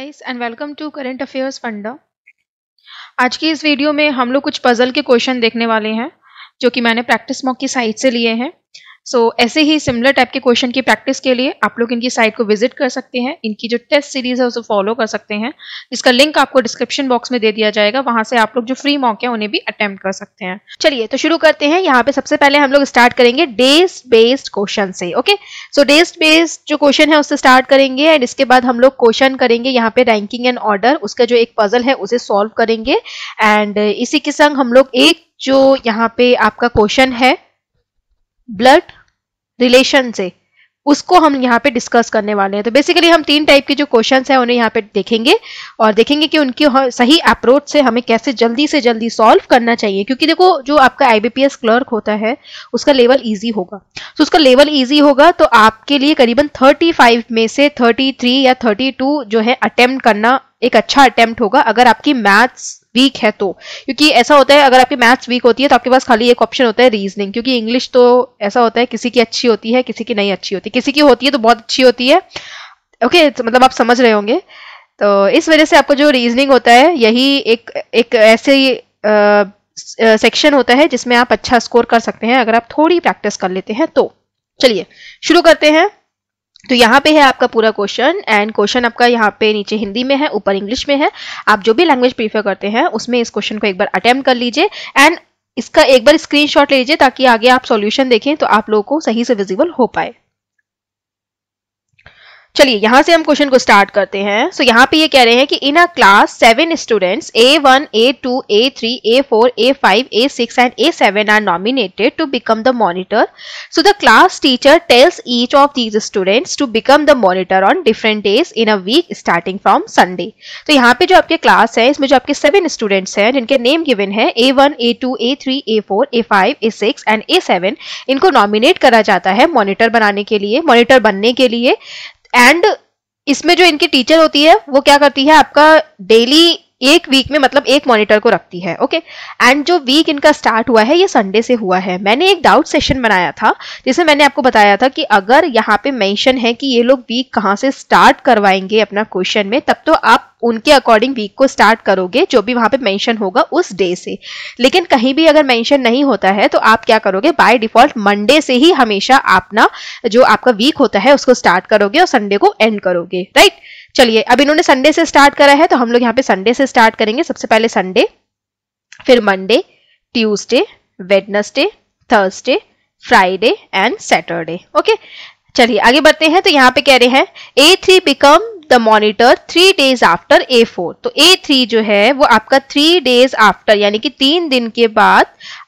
Guys and welcome to current affairs funda आज की इस वीडियो में हम लोग कुछ पजल के क्वेश्चन देखने वाले हैं जो कि मैंने प्रैक्टिस मॉक की साइट से लिए हैं सो so, ऐसे ही सिमिलर टाइप के क्वेश्चन की प्रैक्टिस के लिए आप लोग इनकी साइट को विजिट कर सकते हैं इनकी जो टेस्ट सीरीज है उसे फॉलो कर सकते हैं इसका लिंक आपको डिस्क्रिप्शन बॉक्स में दे दिया जाएगा वहां से आप लोग जो फ्री मॉक है उन्हें भी अटेम्प्ट कर सकते हैं चलिए तो शुरू करते हैं यहाँ पे सबसे पहले हम लोग स्टार्ट करेंगे डेज बेस्ड क्वेश्चन से ओके सो डेज बेस्ड जो क्वेश्चन है उससे स्टार्ट करेंगे एंड इसके बाद हम लोग क्वेश्चन करेंगे यहाँ पे रैंकिंग एंड ऑर्डर उसका जो एक पजल है उसे सॉल्व करेंगे एंड इसी के संग हम लोग एक जो यहाँ पे आपका क्वेश्चन है ब्लड रिलेशन से उसको हम यहाँ पे डिस्कस करने वाले हैं तो बेसिकली हम तीन टाइप के जो क्वेश्चंस हैं उन्हें यहाँ पे देखेंगे और देखेंगे कि उनकी सही अप्रोच से हमें कैसे जल्दी से जल्दी सॉल्व करना चाहिए क्योंकि देखो जो आपका आईबीपीएस क्लर्क होता है उसका लेवल इजी होगा तो उसका लेवल इजी होगा तो आपके लिए करीबन थर्टी में से थर्टी या थर्टी जो है अटेम्प्ट करना एक अच्छा अटेम्प्ट होगा अगर आपकी मैथ्स वीक है तो क्योंकि ऐसा होता है अगर आपकी मैथ्स वीक होती है तो आपके पास खाली एक ऑप्शन होता है रीजनिंग क्योंकि इंग्लिश तो ऐसा होता है किसी की अच्छी होती है किसी की नहीं अच्छी होती किसी की होती है तो बहुत अच्छी होती है ओके okay, तो मतलब आप समझ रहे होंगे तो इस वजह से आपका जो रीजनिंग होता है यही एक एक ऐसे सेक्शन होता है जिसमें आप अच्छा स्कोर कर सकते हैं अगर आप थोड़ी प्रैक्टिस कर लेते हैं तो चलिए शुरू करते हैं तो यहाँ पे है आपका पूरा क्वेश्चन एंड क्वेश्चन आपका यहाँ पे नीचे हिंदी में है ऊपर इंग्लिश में है आप जो भी लैंग्वेज प्रीफर करते हैं उसमें इस क्वेश्चन को एक बार अटेम्प्ट कर लीजिए एंड इसका एक बार स्क्रीनशॉट ले लीजिए ताकि आगे आप सॉल्यूशन देखें तो आप लोगों को सही से विजिबल हो पाए चलिए यहां से हम क्वेश्चन को स्टार्ट करते हैं सो so, यहाँ पे ये कह रहे हैं कि in a class seven students A one A two A three A four A five A six and A seven are nominated to become the monitor so the class teacher tells each of these students to become the monitor on different days in a week starting from Sunday तो यहाँ पे जो आपके class है इसमें जो आपके seven students हैं जिनके नेम गिवन है A one A two A three A four A five A six and A seven इनको नॉमिनेट करा जाता है मॉनिटर बनाने के लिए मॉनिटर बनने के लिए एंड इसमें जो इनकी टीचर होती है वो क्या करती है आपका डेली एक वीक में मतलब एक मॉनिटर को रखती है ओके एंड जो वीक इनका स्टार्ट हुआ है ये संडे से हुआ है मैंने एक डाउट सेशन बनाया था जिसमें मैंने आपको बताया था कि अगर यहाँ पे मेंशन है कि ये लोग वीक कहाँ से स्टार्ट करवाएंगे अपना क्वेश्चन में तब तो आप उनके अकॉर्डिंग वीक को स्टार्ट करोगे जो भी वहां पे मेंशन होगा उस डे से लेकिन कहीं भी अगर मेंशन नहीं होता है तो आप क्या करोगे बाय डिफॉल्ट मंडे से ही हमेशा अपना जो आपका वीक होता है उसको स्टार्ट करोगे और संडे को एंड करोगे राइट right? चलिए अब इन्होंने संडे से स्टार्ट करा है तो हम लोग यहाँ पे संडे से स्टार्ट करेंगे सबसे पहले संडे फिर Monday Tuesday Wednesday Thursday Friday and Saturday okay चलिए आगे बढ़ते हैं तो यहाँ पे कह रहे हैं A three become the monitor three days after A four तो ए थ्री जो है वो आपका थ्री डेज आफ्टर यानी कि तीन दिन के बाद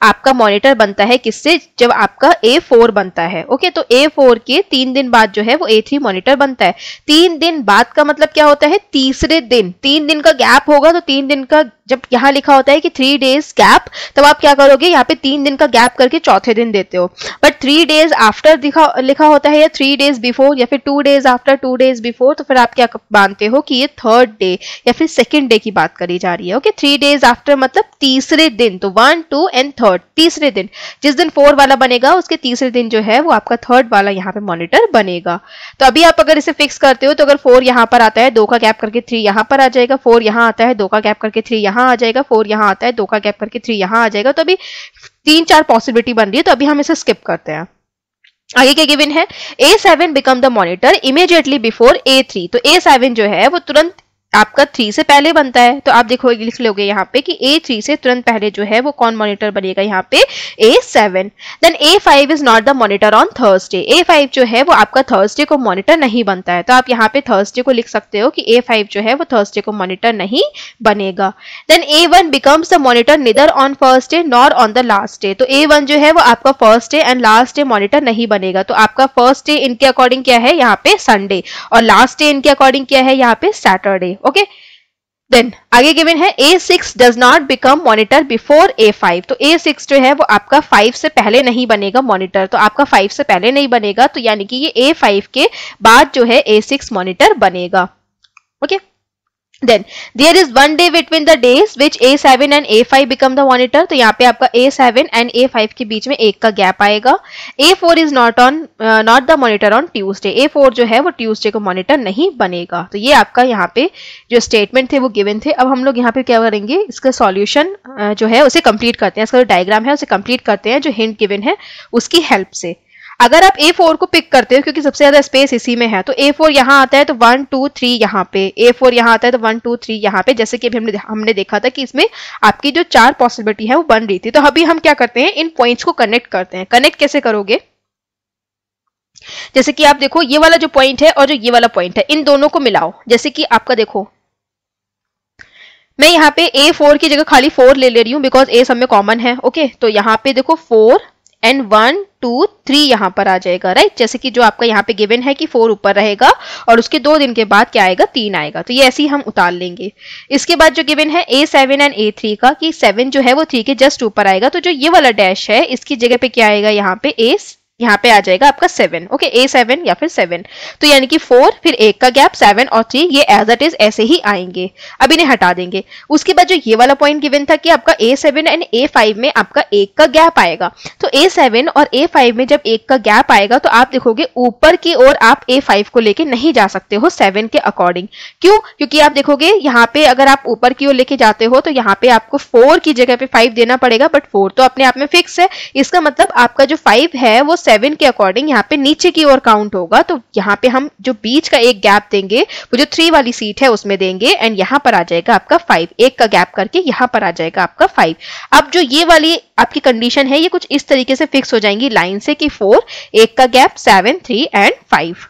आपका मॉनिटर बनता है किससे जब आपका ए फोर बनता है ओके तो ए फोर के तीन दिन बाद जो है वो ए थ्री मॉनिटर बनता है तीन दिन बाद का मतलब क्या होता है तीसरे दिन तीन दिन का गैप होगा तो तीन दिन का जब यहाँ लिखा होता है कि थ्री डेज गैप तब आप क्या करोगे यहाँ पे तीन दिन का गैप करके चौथे दिन देते हो बट थ्री डेज आफ्टर लिखा होता है या थ्री डेज बिफोर या फिर two days after two days before तो फिर आप क्या तक मानते हो कि ये थर्ड डे या फिर सेकेंड डे की बात करी जा रही है ओके थ्री डेज आफ्टर मतलब तीसरे दिन तो वन टू एंड थर्ड तीसरे दिन जिस दिन फोर वाला बनेगा उसके तीसरे दिन जो है वो आपका थर्ड वाला यहाँ पे मॉनिटर बनेगा तो अभी आप अगर इसे फिक्स करते हो तो अगर फोर यहाँ पर आता है दो का गैप करके थ्री यहाँ पर आ जाएगा फोर यहाँ आता है दो का गैप करके थ्री यहाँ आ जाएगा फोर यहाँ आता है दो का गैप करके थ्री यहाँ आ जाएगा तो अभी तीन चार पॉसिबिलिटी बन रही है तो अभी हम इसे स्किप करते हैं आगे क्या गिवन है A7 become the monitor immediately before A3 तो A7 जो है वो तुरंत आपका थ्री से पहले बनता है तो आप देखो लिख लोगे यहाँ पे कि ए थ्री से तुरंत पहले जो है वो कौन मॉनिटर बनेगा यहाँ पे A seven then A five is not the monitor on Thursday A five जो है वो आपका थर्सडे को मॉनिटर नहीं बनता है तो आप यहाँ पे थर्सडे को लिख सकते हो कि ए फाइव जो है वो थर्सडे को मॉनिटर नहीं बनेगा then A one becomes the monitor neither on first day nor on the last day तो ए वन जो है वो आपका first day and last day monitor नहीं बनेगा तो आपका फर्स्ट डे इनके अकॉर्डिंग क्या है यहाँ पे संडे और लास्ट डे इनके अकॉर्डिंग क्या है यहाँ पे सैटरडे ओके देन आगे गिवन है A six does not become monitor before A five तो ए सिक्स जो है वो आपका फाइव से पहले नहीं बनेगा मॉनिटर तो आपका फाइव से पहले नहीं बनेगा तो यानी कि ये ए फाइव के बाद जो है ए सिक्स मॉनिटर बनेगा okay okay? Then there is one day between the days which A seven and A five become the monitor तो यहाँ पे आपका A seven and A five के बीच में एक का गैप आएगा A four is not on not the monitor on Tuesday A four जो है वो ट्यूजडे को मॉनिटर नहीं बनेगा तो ये आपका यहाँ पे जो स्टेटमेंट थे वो गिवन थे अब हम लोग यहाँ पे क्या करेंगे इसका सॉल्यूशन uh, जो है उसे कंप्लीट करते हैं इसका जो डायग्राम है उसे कंप्लीट करते हैं जो हिंट गिवन है उसकी हेल्प से अगर आप ए फोर को पिक करते हो क्योंकि सबसे ज्यादा स्पेस इसी में है तो ए फोर यहाँ आता है तो वन टू थ्री यहाँ पे ए फोर यहाँ आता है तो वन टू थ्री यहाँ पे जैसे कि अभी हमने हमने देखा था कि इसमें आपकी जो चार पॉसिबिलिटी है वो बन रही थी तो अभी हम क्या करते हैं इन पॉइंट्स को कनेक्ट करते हैं कनेक्ट कैसे करोगे जैसे कि आप देखो ये वाला जो पॉइंट है और जो ये वाला पॉइंट है इन दोनों को मिलाओ जैसे कि आपका देखो मैं यहाँ पे ए फोर की जगह खाली फोर ले ले रही हूँ बिकॉज ए सब में कॉमन है ओके तो यहाँ पे देखो four and one two three यहाँ पर आ जाएगा राइट जैसे कि जो आपका यहाँ पे गिवन है कि फोर ऊपर रहेगा और उसके दो दिन के बाद क्या आएगा तीन आएगा तो ये ऐसे ही हम उतार लेंगे इसके बाद जो गिवन है A seven and A three का कि सेवन जो है वो थ्री के जस्ट ऊपर आएगा तो जो ये वाला डैश है इसकी जगह पे क्या आएगा यहाँ पे ए यहाँ पे आ जाएगा आपका सेवन ओके ए सेवन या फिर सेवन तो यानी कि फोर फिर एक का गैप सेवन और थ्री ये एज एट इज ऐसे ही आएंगे अब इन्हें हटा देंगे उसके बाद जो ये वाला पॉइंट गिवन था कि आपका A seven and A five में आपका एक का गैप आएगा तो ए सेवन और ए फाइव में जब एक का गैप आएगा तो आप देखोगे ऊपर की ओर आप ए फाइव को लेके नहीं जा सकते हो सेवन के अकॉर्डिंग क्यों क्योंकि आप देखोगे यहाँ पे अगर आप ऊपर की ओर लेके जाते हो तो यहाँ पे आपको फोर की जगह पे फाइव देना पड़ेगा बट फोर तो अपने आप में फिक्स है इसका मतलब आपका जो फाइव है वो सेवन के अकॉर्डिंग यहाँ पे नीचे की ओर काउंट होगा तो यहाँ पे हम जो बीच का एक गैप देंगे वो जो थ्री वाली सीट है उसमें देंगे एंड यहाँ पर आ जाएगा आपका फाइव एक का गैप करके यहाँ पर आ जाएगा आपका फाइव अब जो ये वाली आपकी कंडीशन है ये कुछ इस तरीके से फिक्स हो जाएंगी लाइन से कि फोर एक का gap seven three and five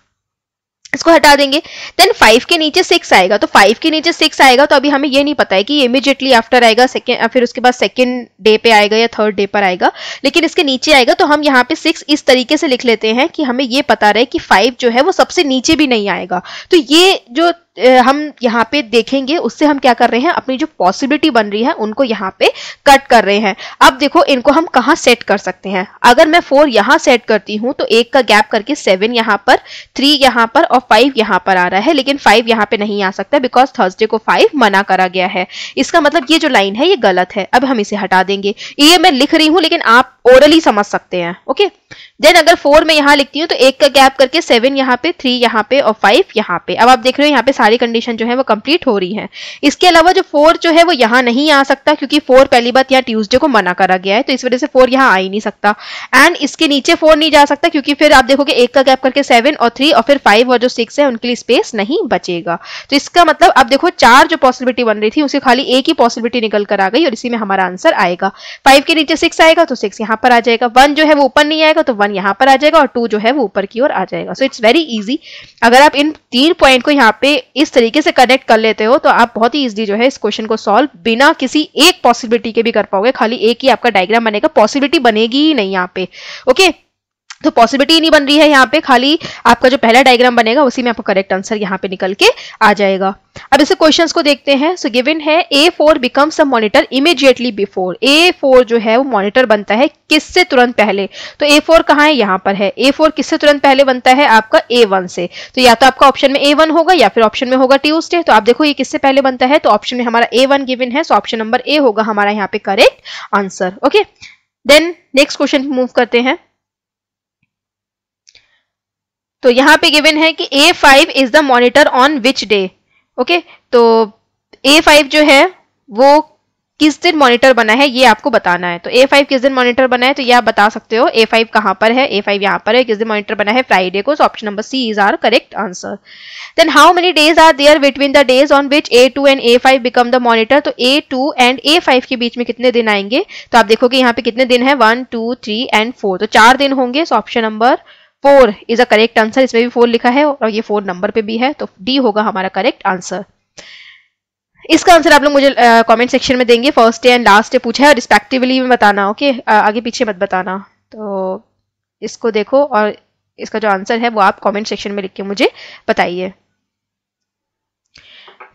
इसको हटा देंगे देन फाइव के नीचे सिक्स आएगा तो फाइव के नीचे सिक्स आएगा तो अभी हमें ये नहीं पता है कि इमीजिएटली आफ्टर आएगा सेकेंड फिर उसके बाद सेकेंड डे पे आएगा या थर्ड डे पर आएगा लेकिन इसके नीचे आएगा तो हम यहाँ पे सिक्स इस तरीके से लिख लेते हैं कि हमें ये पता रहे कि फाइव जो है वो सबसे नीचे भी नहीं आएगा तो ये जो हम यहाँ पे देखेंगे उससे हम क्या कर रहे हैं अपनी जो पॉसिबिलिटी बन रही है उनको यहाँ पे कट कर रहे हैं अब देखो इनको हम कहाँ सेट कर सकते हैं अगर मैं फोर यहाँ सेट करती हूँ तो एक का गैप करके सेवन यहाँ पर थ्री यहाँ पर और फाइव यहाँ पर आ रहा है लेकिन फाइव यहाँ पे नहीं आ सकता बिकॉज थर्सडे को फाइव मना करा गया है इसका मतलब ये जो लाइन है ये गलत है अब हम इसे हटा देंगे ये मैं लिख रही हूँ लेकिन आप ओरली समझ सकते हैं ओके okay? देन अगर फोर में यहाँ लिखती हूँ तो एक का गैप करके सेवन यहाँ पे थ्री यहाँ पे और फाइव यहाँ पे अब आप देख रहे हो यहाँ पे सारी कंडीशन जो है वो कंप्लीट हो रही है इसके अलावा जो फोर जो है वो यहाँ नहीं आ सकता क्योंकि फोर पहली बात यहाँ ट्यूजडे को मना करा गया है तो इस वजह से फोर यहाँ आ ही नहीं सकता एंड इसके नीचे फोर नहीं जा सकता क्योंकि फिर आप देखोगे एक का गैप करके सेवन और थ्री और फिर फाइव और जो सिक्स है उनके लिए स्पेस नहीं बचेगा तो इसका मतलब आप देखो चार जो पॉसिबिलिटी बन रही थी उसे खाली एक ही पॉसिबिलिटी निकल कर आ गई और इसी में हमारा आंसर आएगा फाइव के नीचे सिक्स आएगा तो सिक्स यहाँ पर आ जाएगा वन जो है वो ऊपर नहीं आएगा जाएगा तो वन यहाँ पर आ जाएगा और टू जो है वो ऊपर की ओर आ जाएगा सो इट्स वेरी ईजी अगर आप इन तीन पॉइंट को यहाँ पे इस तरीके से कनेक्ट कर लेते हो तो आप बहुत ही ईजी जो है इस क्वेश्चन को सॉल्व बिना किसी एक पॉसिबिलिटी के भी कर पाओगे खाली एक ही आपका डायग्राम बनेगा पॉसिबिलिटी बनेगी ही नहीं यहाँ पे ओके okay? तो पॉसिबिलिटी नहीं बन रही है यहाँ पे खाली आपका जो पहला डायग्राम बनेगा उसी में आपको करेक्ट आंसर यहाँ पे निकल के आ जाएगा अब इसे क्वेश्चन को देखते हैं सो गिवन है A four becomes a monitor immediately before A four जो है वो मॉनिटर बनता है किससे तुरंत पहले तो ए फोर कहाँ है यहाँ पर है ए फोर किससे तुरंत पहले बनता है आपका ए वन से तो या तो आपका ऑप्शन में ए वन होगा या फिर ऑप्शन में होगा ट्यूजडे तो आप देखो ये किससे पहले बनता है तो ऑप्शन में हमारा ए वन गिवन है सो ऑप्शन नंबर ए होगा हमारा यहाँ पे correct answer okay then next question move करते हैं तो यहाँ पे गिवन है कि A five is the monitor on which day okay तो ए फाइव जो है वो किस दिन मॉनिटर बना है ये आपको बताना है तो ए फाइव किस दिन मॉनिटर बना है तो ये आप बता सकते हो ए फाइव कहाँ पर है ए फाइव यहाँ पर है किस दिन मॉनिटर बना है फ्राइडे को option number C is are correct answer then how many days are there between the days on which A two and A five become the monitor तो A two and A five के बीच में कितने दिन आएंगे तो आप देखोगे यहाँ पे कितने दिन है one two three and four तो चार दिन होंगे so option number four is a correct answer इसमें भी फोर लिखा है और ये फोर नंबर पे भी है तो डी होगा हमारा करेक्ट आंसर इसका आंसर आप लोग मुझे कमेंट सेक्शन में देंगे first day and last day पूछा है रिस्पेक्टिवली में बताना ओके okay? आगे पीछे मत बताना तो इसको देखो और इसका जो आंसर है वो आप कमेंट सेक्शन में लिख के मुझे बताइए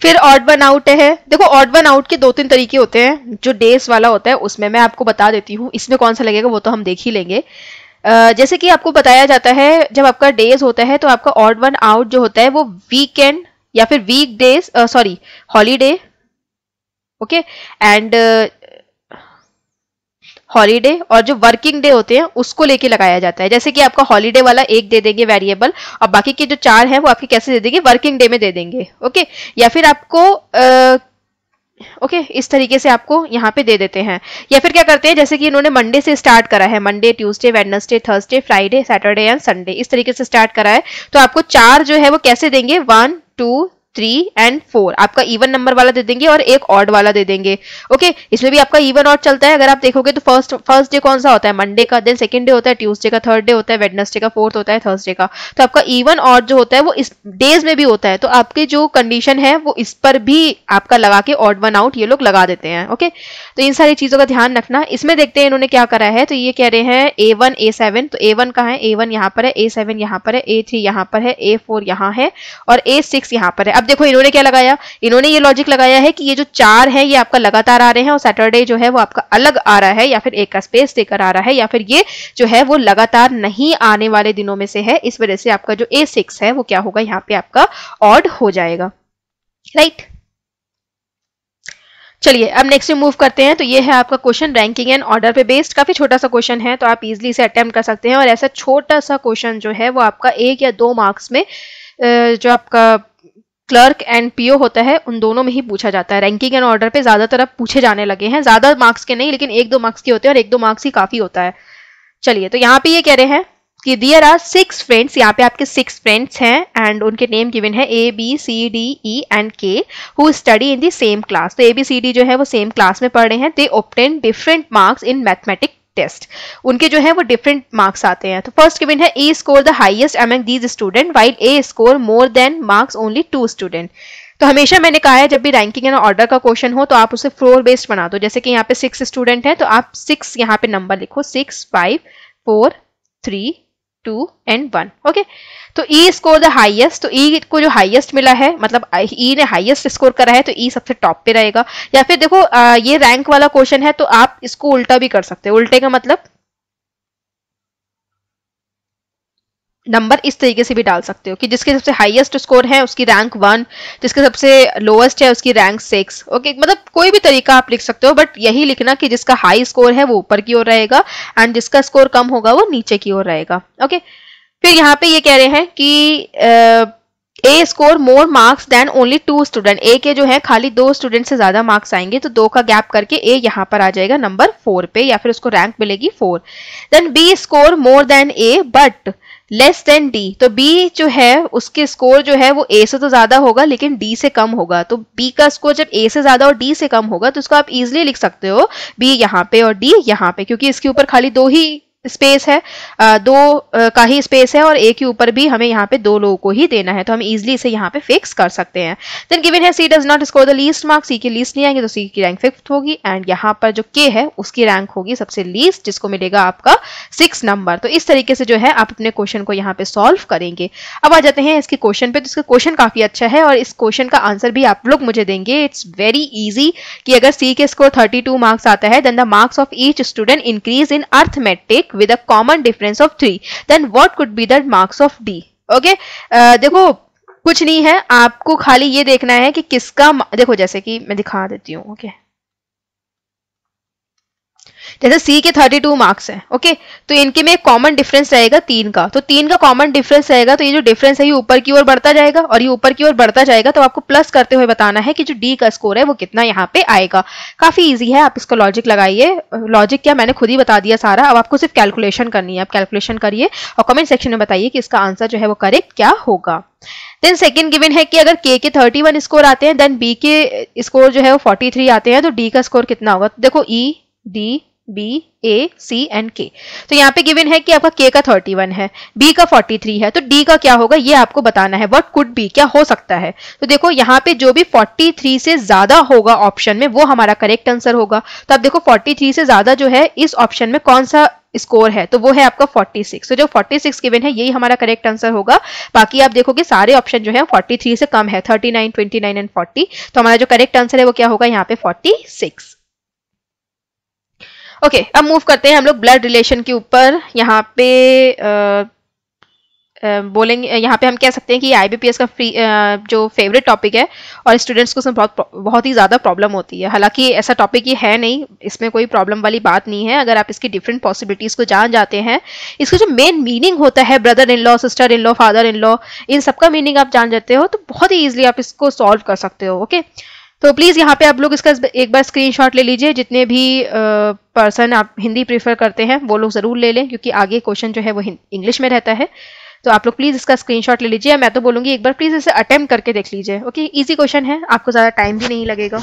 फिर ऑड वन आउट है देखो ऑड वन आउट के दो तीन तरीके होते हैं जो डेज वाला होता है उसमें मैं आपको बता देती हूँ इसमें कौन सा लगेगा वो तो हम देख ही लेंगे जैसे कि आपको बताया जाता है जब आपका डेज होता है तो आपका ऑड वन आउट जो होता है वो वीकेंड या फिर week days sorry holiday okay and holiday और जो वर्किंग डे होते हैं उसको लेके लगाया जाता है जैसे कि आपका हॉलीडे वाला एक दे देंगे वेरिएबल और बाकी के जो चार हैं वो आपके कैसे दे देंगे वर्किंग डे में दे देंगे ओके या फिर आपको uh, ओके okay, इस तरीके से आपको यहाँ पे दे देते हैं या फिर क्या करते हैं जैसे कि इन्होंने मंडे से स्टार्ट करा है Monday Tuesday Wednesday Thursday Friday Saturday and Sunday इस तरीके से स्टार्ट करा है तो आपको चार जो है वो कैसे देंगे one two three and four आपका इवन नंबर वाला दे देंगे और एक ऑड वाला दे देंगे ओके okay? इसमें भी आपका इवन ऑड चलता है अगर आप देखोगे तो फर्स्ट फर्स्ट डे कौन सा होता है मंडे का देन सेकंड डे होता है ट्यूसडे का थर्ड डे होता है वेडनेसडे का फोर्थ होता है थर्सडे का तो आपका इवन ऑड जो होता है वो इस डेज में भी होता है तो आपके जो कंडीशन है वो इस पर भी आपका लगा के ऑड वन आउट ये लोग लगा देते हैं ओके okay? तो इन सारी चीजों का ध्यान रखना इसमें देखते हैं इन्होंने क्या करा है तो ये कह रहे हैं ए वन ए सेवन तो ए वन का है ए वन यहाँ पर है ए सेवन यहाँ पर है ए थ्री यहाँ पर है ए फोर यहाँ है और ए सिक्स यहाँ पर है अब देखो इन्होंने क्या लगाया इन्होंने ये लॉजिक लगाया है कि ये जो चार है ये आपका लगातार आ रहे हैं और सैटरडे जो है वो आपका अलग आ रहा है या फिर एक का स्पेस देकर आ रहा है या फिर ये जो है वो लगातार नहीं आने वाले दिनों में से है इस वजह से आपका जो ए सिक्स है वो क्या होगा यहाँ पे आपका ऑड हो जाएगा राइट चलिए अब नेक्स्ट मूव करते हैं तो ये है आपका क्वेश्चन रैंकिंग एंड ऑर्डर पे बेस्ड काफी छोटा सा क्वेश्चन है तो आप इजिली इसे अटेम्प्ट कर सकते हैं और ऐसा छोटा सा क्वेश्चन जो है वो आपका एक या दो मार्क्स में जो आपका क्लर्क एंड पीओ होता है उन दोनों में ही पूछा जाता है रैंकिंग एंड ऑर्डर पे ज्यादातर अब पूछे जाने लगे हैं ज्यादा मार्क्स के नहीं लेकिन एक दो मार्क्स के होते हैं और एक दो मार्क्स ही काफी होता है चलिए तो यहाँ पे ये कह रहे हैं कि दियर आर सिक्स फ्रेंड्स यहाँ पे आपके सिक्स फ्रेंड्स हैं एंड उनके नेम गिविन है A B C D E and K who study in the same class तो ए बी सी डी जो है वो सेम क्लास में पढ़ रहे हैं they obtain different marks in mathematic test उनके जो है वो डिफरेंट मार्क्स आते हैं तो फर्स्ट केबिन है A score the highest among these student while A score more than marks only two student तो हमेशा मैंने कहा है जब भी रैंकिंग एंड ऑर्डर का क्वेश्चन हो तो आप उसे फ्लोर बेस्ड बना दो जैसे कि यहाँ पे सिक्स स्टूडेंट है तो आप सिक्स यहाँ पे नंबर लिखो six five four three two and one okay तो ई स्कोर द हाइएस्ट तो ई e को जो हाइएस्ट मिला है मतलब ई e ने हाइएस्ट स्कोर करा है तो ई e सबसे टॉप पे रहेगा या फिर देखो आ, ये रैंक वाला क्वेश्चन है तो आप इसको उल्टा भी कर सकते हो उल्टे का मतलब नंबर इस तरीके से भी डाल सकते हो कि जिसके सबसे हाईएस्ट स्कोर है उसकी रैंक वन जिसके सबसे लोएस्ट है उसकी रैंक सिक्स ओके मतलब कोई भी तरीका आप लिख सकते हो बट यही लिखना कि जिसका हाई स्कोर है वो ऊपर की ओर रहेगा एंड जिसका स्कोर कम होगा वो नीचे की ओर रहेगा ओके फिर यहाँ पे ये कह रहे हैं कि आ, A score more marks than only two student A के जो है खाली दो स्टूडेंट से ज्यादा मार्क्स आएंगे तो दो का गैप करके ए यहाँ पर आ जाएगा नंबर फोर पे या फिर उसको रैंक मिलेगी four then B score more than A but less than D तो बी जो है उसके स्कोर जो है वो ए से तो ज्यादा होगा लेकिन डी से कम होगा तो बी का स्कोर जब ए से ज्यादा और डी से कम होगा तो उसको आप इजिली लिख सकते हो बी यहाँ पे और डी यहाँ पे क्योंकि इसके ऊपर खाली दो ही स्पेस है दो का ही स्पेस है और ए के ऊपर भी हमें यहाँ पे दो लोगों को ही देना है तो हम इजिली इसे यहाँ पे फिक्स कर सकते हैं देन गिवन है C does not score the least mark C की लीस्ट नहीं आएंगे तो सी की रैंक फिफ्थ होगी एंड यहाँ पर जो के है उसकी रैंक होगी सबसे लीस्ट जिसको मिलेगा आपका सिक्स नंबर तो इस तरीके से जो है आप अपने क्वेश्चन को यहाँ पे सॉल्व करेंगे अब आ जाते हैं इसके क्वेश्चन पे तो इसका क्वेश्चन काफी अच्छा है और इस क्वेश्चन का आंसर भी आप लोग मुझे देंगे इट्स वेरी ईजी कि अगर सी के स्कोर थर्टी मार्क्स आता है then the marks of each student increase in arithmetic with a common difference of three then what could be the marks of D okay देखो कुछ नहीं है आपको खाली ये देखना है कि किसका देखो जैसे कि मैं दिखा देती हूँ ओके okay? जैसे सी के थर्टी टू मार्क्स हैं ओके तो इनके में एक कॉमन डिफरेंस रहेगा तीन का तो तीन का कॉमन डिफरेंस रहेगा तो ये जो डिफरेंस है ये ऊपर की ओर बढ़ता जाएगा और ये ऊपर की ओर बढ़ता जाएगा तो आपको प्लस करते हुए बताना है कि जो डी का स्कोर है वो कितना यहाँ पे आएगा काफी ईजी है आप इसको लॉजिक लगाइए लॉजिक क्या मैंने खुद ही बता दिया सारा अब आपको सिर्फ कैलकुलेशन करनी है आप कैलकुलेशन करिए और कमेंट सेक्शन में बताइए कि इसका आंसर जो है वो करेक्ट क्या होगा देन सेकेंड गिवन है कि अगर के के थर्टी वन स्कोर आते हैं देन बी के स्कोर जो है वो फोर्टी थ्री आते हैं तो डी का स्कोर कितना होगा तो देखो E e, D B A C and K तो यहाँ पे गिवन है कि आपका के का 31 है बी का 43 है तो डी का क्या होगा ये आपको बताना है वट कुड बी क्या हो सकता है तो देखो यहाँ पे जो भी 43 से ज्यादा होगा ऑप्शन में वो हमारा करेक्ट आंसर होगा तो आप देखो 43 से ज्यादा जो है इस ऑप्शन में कौन सा स्कोर है तो वो है आपका 46 तो जो 46 गिवन है यही हमारा करेक्ट आंसर होगा बाकी आप देखोगे सारे ऑप्शन जो है 43 से कम है 39, 29 एंड 40 तो हमारा जो करेक्ट आंसर है वो क्या होगा यहाँ पे 46 ओके okay, अब मूव करते हैं हम लोग ब्लड रिलेशन के ऊपर यहाँ पे बोलेंगे यहाँ पे हम कह सकते हैं कि आई का फ्री जो फेवरेट टॉपिक है और स्टूडेंट्स को उसमें बहुत बहुत ही ज़्यादा प्रॉब्लम होती है हालांकि ऐसा टॉपिक ये है नहीं इसमें कोई प्रॉब्लम वाली बात नहीं है अगर आप इसकी डिफरेंट पॉसिबिलिटीज़ को जान जाते हैं इसका जो मेन मीनिंग होता है brother in law sister in law father in law इन सबका मीनिंग आप जान जाते हो तो बहुत ही ईजिली आप इसको सॉल्व कर सकते हो ओके okay? तो प्लीज़ यहाँ पे आप लोग इसका एक बार स्क्रीनशॉट ले लीजिए जितने भी पर्सन आप हिंदी प्रीफर करते हैं वो लोग ज़रूर ले लें क्योंकि आगे क्वेश्चन जो है वो इंग्लिश में रहता है तो आप लोग प्लीज़ इसका स्क्रीनशॉट ले लीजिए मैं तो बोलूँगी एक बार प्लीज़ इसे अटैम्प्ट करके देख लीजिए ओके ईजी क्वेश्चन है आपको ज़्यादा टाइम भी नहीं लगेगा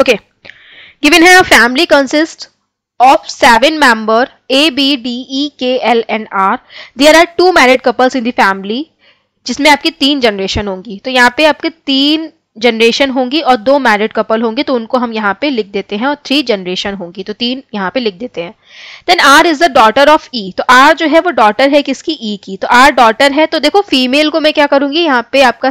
ओके गिवन है family consist of seven member A B D E K L N R There are two married couples in the family जिसमें आपकी तीन जनरेशन होंगी तो यहाँ पे आपके तीन जनरेशन होंगी और दो मैरिड कपल होंगे तो उनको हम यहाँ पे लिख देते हैं और थ्री जनरेशन होंगी तो तीन यहाँ पे लिख देते हैं then R is the daughter of E तो आर जो है वो डॉटर है किसकी ई e की तो आर डॉटर है तो देखो फीमेल को मैं क्या करूंगी यहाँ पे आपका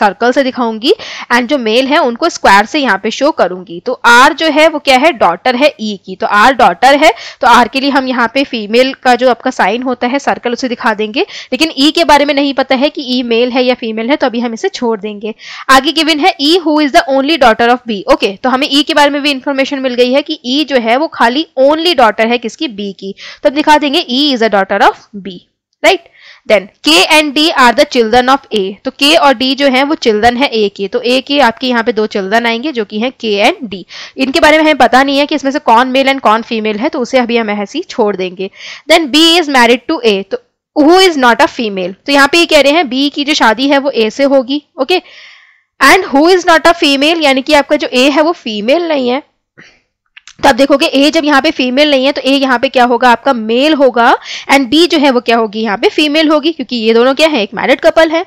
सर्कल से दिखाऊंगी एंड जो मेल है उनको स्क्वायर से यहाँ पे शो करूंगी तो आर जो है वो क्या है डॉटर है ई e की तो आर डॉटर है तो आर के लिए हम यहाँ पे फीमेल का जो आपका साइन होता है सर्कल उसे दिखा देंगे लेकिन ई e के बारे में नहीं पता है कि ई e मेल है या फीमेल है तो अभी हम इसे छोड़ देंगे आगे गिवन है E who is the only daughter of B okay तो हमें ई e के बारे में भी इंफॉर्मेशन मिल गई है कि ई e जो है वो खाली ओनली डॉटर है है किसकी बी की तो दिखा देंगे E is a daughter of B right then K and D are the children of A तो के और डी जो है वो चिल्ड्रन है ए के तो ए के आपके यहाँ पे दो चिल्ड्रन आएंगे जो कि हैं के एंड डी इनके बारे में हमें पता नहीं है कि इसमें से कौन मेल एंड कौन फीमेल है तो उसे अभी हम ऐसी छोड़ देंगे then B is married to A तो who is not a female तो यहाँ पे ये कह रहे हैं बी की जो शादी है वो ए से होगी okay and who is not a female यानी कि आपका जो ए है वो फीमेल नहीं है तो आप देखोगे ए जब यहाँ पे फीमेल नहीं है तो ए यहाँ पे क्या होगा आपका मेल होगा एंड बी जो है वो क्या होगी यहाँ पे फीमेल होगी क्योंकि ये दोनों क्या है एक मैरिड कपल है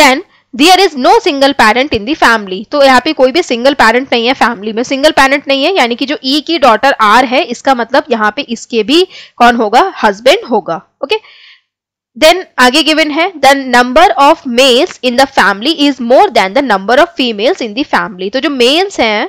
then there is no single parent in the family तो यहाँ पे कोई भी सिंगल पेरेंट नहीं है फैमिली में सिंगल पेरेंट नहीं है यानी कि जो ई e की डॉटर आर है इसका मतलब यहाँ पे इसके भी कौन होगा हस्बैंड होगा ओके okay? देन आगे गिवन है the number of males in the family is more than the number of females in the family तो जो मेल्स हैं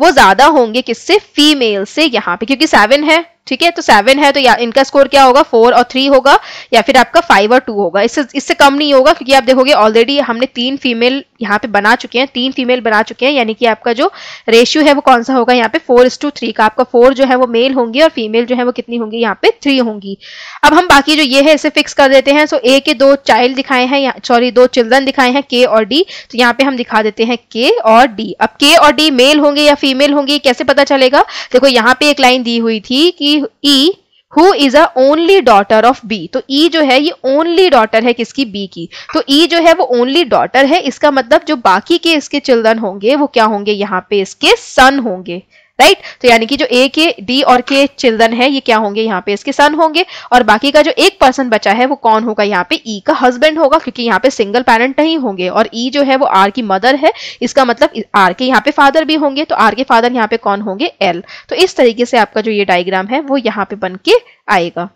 वो ज्यादा होंगे किससे फीमेल से यहाँ पे क्योंकि सेवन है ठीक है तो सेवन है तो या इनका स्कोर क्या होगा फोर और थ्री होगा या फिर आपका फाइव और टू होगा इससे इससे कम नहीं होगा क्योंकि आप देखोगे ऑलरेडी हमने तीन फीमेल यहाँ पे बना चुके हैं तीन फीमेल बना चुके हैं यानी कि आपका जो रेशियो है वो कौन सा होगा यहाँ पे फोर इस टू थ्री का आपका फोर जो है वो मेल होंगी और फीमेल जो है वो कितनी होंगी यहाँ पे थ्री होंगी अब हम बाकी जो ये है इसे फिक्स कर देते हैं सो ए के दो चाइल्ड दिखाए हैं सॉरी दो चिल्ड्रन दिखाए हैं के और डी तो यहाँ पे हम दिखा देते हैं के और डी अब के और डी मेल होंगे या फीमेल होंगे कैसे पता चलेगा देखो यहाँ पे एक लाइन दी हुई थी कि E who is a only daughter of B तो ई e जो है ये ओनली डॉटर है किसकी बी की तो ई e जो है वो ओनली डॉटर है इसका मतलब जो बाकी के इसके चिल्ड्रन होंगे वो क्या होंगे यहाँ पे इसके सन होंगे राइट तो यानी कि जो ए के डी और के चिल्ड्रन है ये क्या होंगे यहाँ पे इसके सन होंगे और बाकी का जो एक पर्सन बचा है वो कौन होगा यहाँ पे ई e का हस्बैंड होगा क्योंकि यहाँ पे सिंगल पेरेंट नहीं होंगे और ई e जो है वो आर की मदर है इसका मतलब आर के यहाँ पे फादर भी होंगे तो आर के फादर यहाँ पे कौन होंगे एल तो इस तरीके से आपका जो ये डायग्राम है वो यहाँ पे बन के आएगा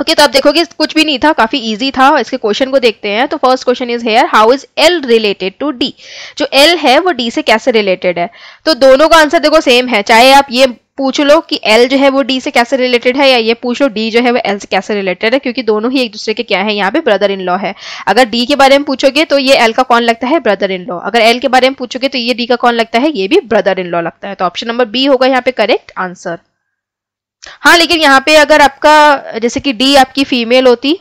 ओके okay, तो आप देखोगे कुछ भी नहीं था काफी इजी था इसके क्वेश्चन को देखते हैं तो first question is here how is L related to D जो एल है वो डी से कैसे रिलेटेड है तो दोनों का आंसर देखो सेम है चाहे आप ये पूछ लो कि एल जो है वो डी से कैसे रिलेटेड है या ये पूछ लो डी जो है वो एल से कैसे रिलेटेड है क्योंकि दोनों ही एक दूसरे के क्या है यहाँ पे ब्रदर इन लॉ है अगर डी के बारे में पूछोगे तो ये एल का कौन लगता है ब्रदर इन लॉ अगर एल के बारे में पूछोगे तो ये डी का कौन लगता है ये भी ब्रदर इन लॉ लगता है तो ऑप्शन नंबर बी होगा यहाँ पे करेक्ट आंसर हाँ लेकिन यहाँ पे अगर आपका जैसे कि डी आपकी फीमेल होती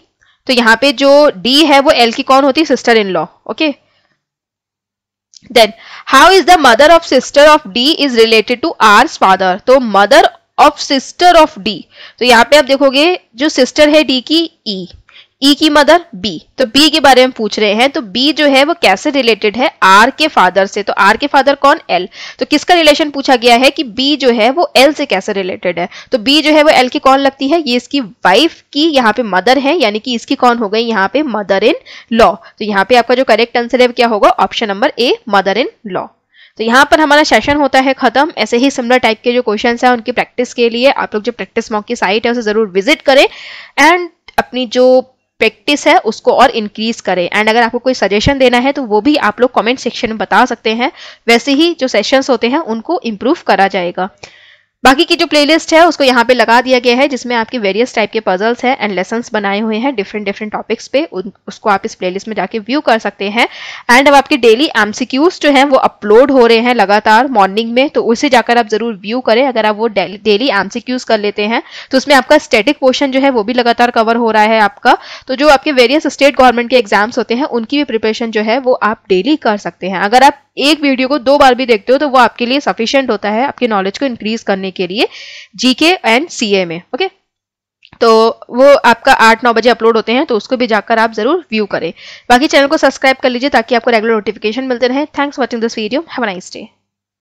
तो यहाँ पे जो डी है वो एल की कौन होती sister in law okay then how is the mother of sister of D is related to R father तो mother of sister of D तो यहाँ पे आप देखोगे जो सिस्टर है डी की ई e. ई e की मदर बी तो बी के बारे में पूछ रहे हैं तो बी जो है वो कैसे रिलेटेड है आर के फादर से तो आर के फादर कौन एल तो किसका रिलेशन पूछा गया है कि बी जो है वो एल से कैसे रिलेटेड है तो बी जो है वो एल की कौन लगती है ये इसकी वाइफ की यहाँ पे मदर है यानी कि इसकी कौन हो गई यहाँ पे मदर इन लॉ तो यहाँ पे आपका जो करेक्ट आंसर है क्या होगा option number A mother in law तो यहाँ पर हमारा सेशन होता है खत्म ऐसे ही सिमिलर टाइप के जो क्वेश्चन है उनकी प्रैक्टिस के लिए आप लोग जो प्रैक्टिस मॉक की साइट है उसे जरूर विजिट करें एंड अपनी जो प्रैक्टिस है उसको और इंक्रीज करें एंड अगर आपको कोई सजेशन देना है तो वो भी आप लोग कमेंट सेक्शन में बता सकते हैं वैसे ही जो सेशंस होते हैं उनको इम्प्रूव करा जाएगा बाकी की जो प्लेलिस्ट है उसको यहाँ पे लगा दिया गया है जिसमें आपके वेरियस टाइप के पजल्स हैं एंड लेसन बनाए हुए हैं डिफरेंट डिफरेंट टॉपिक्स पे उसको आप इस प्लेलिस्ट में जाके व्यू कर सकते हैं एंड अब आपके डेली एमसीक्यूज जो हैं वो अपलोड हो रहे हैं लगातार मॉर्निंग में तो उसे जाकर आप जरूर व्यू करें अगर आप वो डेली एमसीक्यूज कर लेते हैं तो उसमें आपका स्टेटिक पोर्शन जो है वो भी लगातार कवर हो रहा है आपका तो जो आपके वेरियस स्टेट गवर्नमेंट के एग्जाम्स होते हैं उनकी भी प्रिपरेशन जो है वो आप डेली कर सकते हैं अगर आप एक वीडियो को दो बार भी देखते हो तो वो आपके लिए सफिशियंट होता है आपके नॉलेज को इंक्रीज करने करने के लिए जीके एंड ए में ओके तो वो आपका आठ नौ बजे अपलोड होते हैं तो उसको भी जाकर आप जरूर व्यू करें बाकी चैनल को सब्सक्राइब कर लीजिए ताकि आपको रेगुलर नोटिफिकेशन मिलते रहे thanks watching this video have nice day